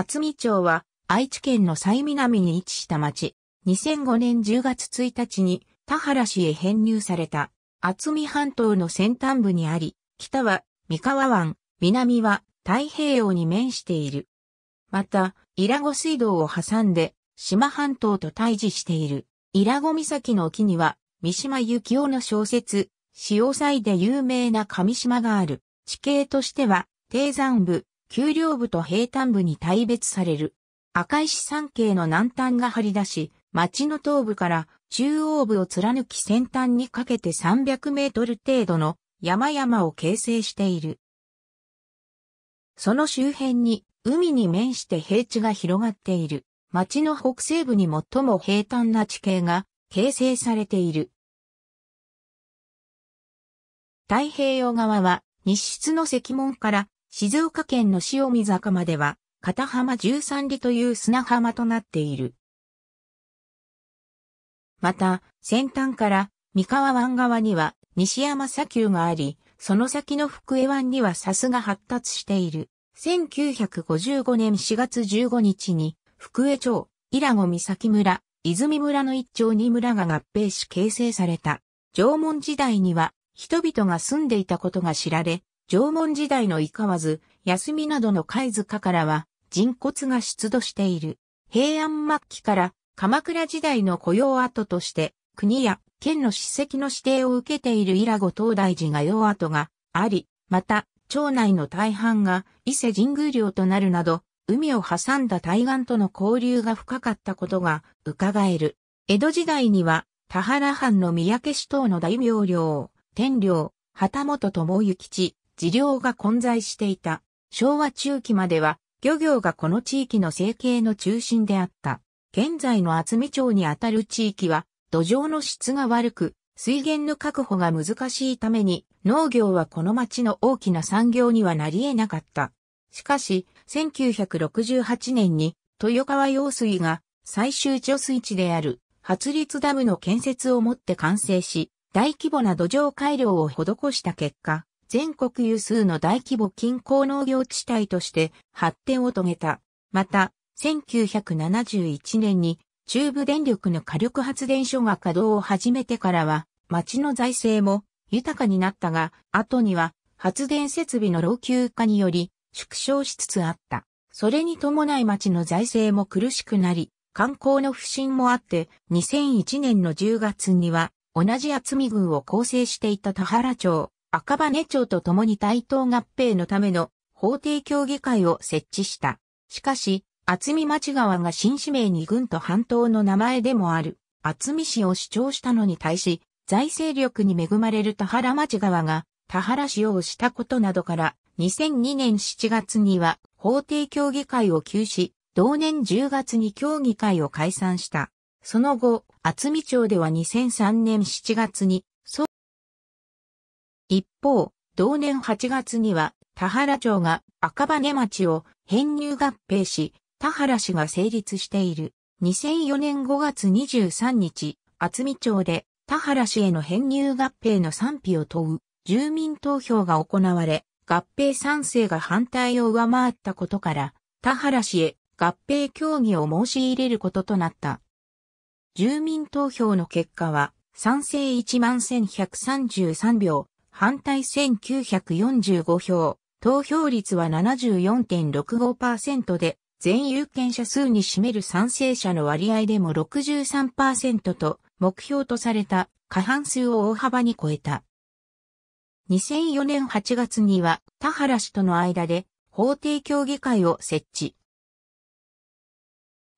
厚見町は愛知県の最南に位置した町。2005年10月1日に田原市へ編入された厚見半島の先端部にあり、北は三河湾、南は太平洋に面している。また、伊良湖水道を挟んで、島半島と対峙している。伊良湖岬の沖には、三島由紀夫の小説、潮祭で有名な上島がある。地形としては、低山部、丘陵部と平坦部に大別される。赤石山系の南端が張り出し、町の東部から中央部を貫き先端にかけて300メートル程度の山々を形成している。その周辺に海に面して平地が広がっている。町の北西部に最も平坦な地形が形成されている。太平洋側は西出の石門から静岡県の塩見坂までは、片浜十三里という砂浜となっている。また、先端から三河湾側には西山砂丘があり、その先の福江湾にはさすが発達している。1955年4月15日に、福江町、伊良湖岬村、泉村の一町に村が合併し形成された。縄文時代には人々が住んでいたことが知られ、縄文時代のイカワズ、ヤスミなどの貝塚からは人骨が出土している。平安末期から鎌倉時代の雇用跡として国や県の史跡の指定を受けている伊良後東大寺が用跡があり、また町内の大半が伊勢神宮領となるなど、海を挟んだ対岸との交流が深かったことが伺える。江戸時代には田原藩の三宅氏等の大名領、天領、旗本智幸事業が混在していた。昭和中期までは漁業がこの地域の生計の中心であった。現在の厚見町にあたる地域は土壌の質が悪く、水源の確保が難しいために農業はこの町の大きな産業にはなり得なかった。しかし、1968年に豊川用水が最終貯水池である発立ダムの建設をもって完成し、大規模な土壌改良を施した結果、全国有数の大規模近郊農業地帯として発展を遂げた。また、1971年に中部電力の火力発電所が稼働を始めてからは、町の財政も豊かになったが、後には発電設備の老朽化により縮小しつつあった。それに伴い町の財政も苦しくなり、観光の不振もあって、2001年の10月には同じ厚見郡を構成していた田原町、赤羽町と共に対等合併のための法定協議会を設置した。しかし、厚見町側が新市名に軍と半島の名前でもある、厚見市を主張したのに対し、財政力に恵まれる田原町側が、田原市をしたことなどから、2002年7月には法定協議会を休止、同年10月に協議会を解散した。その後、厚見町では2003年7月に一方、同年8月には、田原町が赤羽町を編入合併し、田原市が成立している。2004年5月23日、厚見町で田原市への編入合併の賛否を問う住民投票が行われ、合併賛成が反対を上回ったことから、田原市へ合併協議を申し入れることとなった。住民投票の結果は、賛成11 1 3 3票、反対1945票、投票率は74.65%で、全有権者数に占める賛成者の割合でも63%と、目標とされた過半数を大幅に超えた。2004年8月には田原氏との間で法定協議会を設置。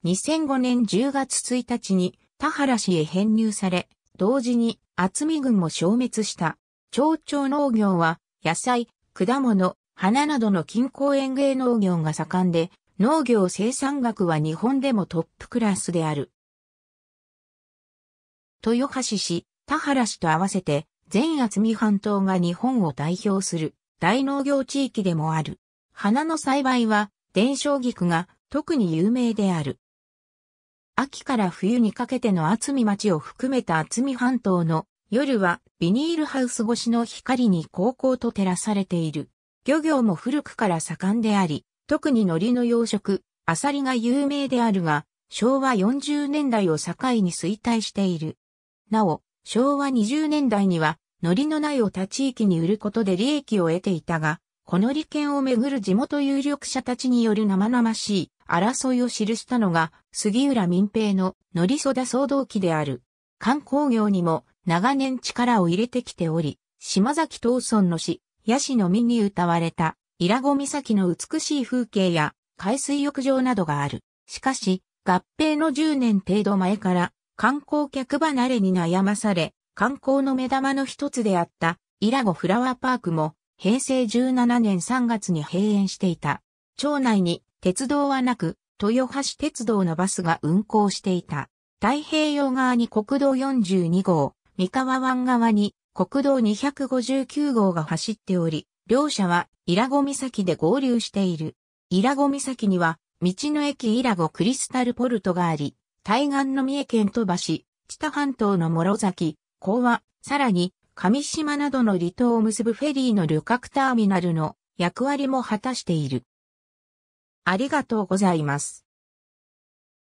2005年10月1日に田原氏へ編入され、同時に厚見軍も消滅した。町長農業は野菜、果物、花などの近郊園芸農業が盛んで、農業生産額は日本でもトップクラスである。豊橋市、田原市と合わせて、全厚見半島が日本を代表する大農業地域でもある。花の栽培は、伝承菊が特に有名である。秋から冬にかけての厚見町を含めた厚見半島の夜はビニールハウス越しの光に高校と照らされている。漁業も古くから盛んであり、特に海苔の養殖、アサリが有名であるが、昭和40年代を境に衰退している。なお、昭和20年代には、海苔の苗を他地域に売ることで利益を得ていたが、この利権をめぐる地元有力者たちによる生々しい争いを記したのが、杉浦民兵の海苔育騒動期である。観光業にも長年力を入れてきており、島崎東村の詩、ヤシの実に歌われた、伊良ゴ岬の美しい風景や海水浴場などがある。しかし、合併の10年程度前から観光客離れに悩まされ、観光の目玉の一つであった伊良ゴ。フラワーパークも平成17年3月に閉園していた。町内に鉄道はなく、豊橋鉄道のバスが運行していた。太平洋側に国道42号、三河湾側に国道259号が走っており、両者は伊良湖岬で合流している。伊良湖岬には、道の駅伊良湖クリスタルポルトがあり、対岸の三重県鳥羽市、知多半島の諸崎、講和、さらに、上島などの離島を結ぶフェリーの旅客ターミナルの役割も果たしている。ありがとうございます。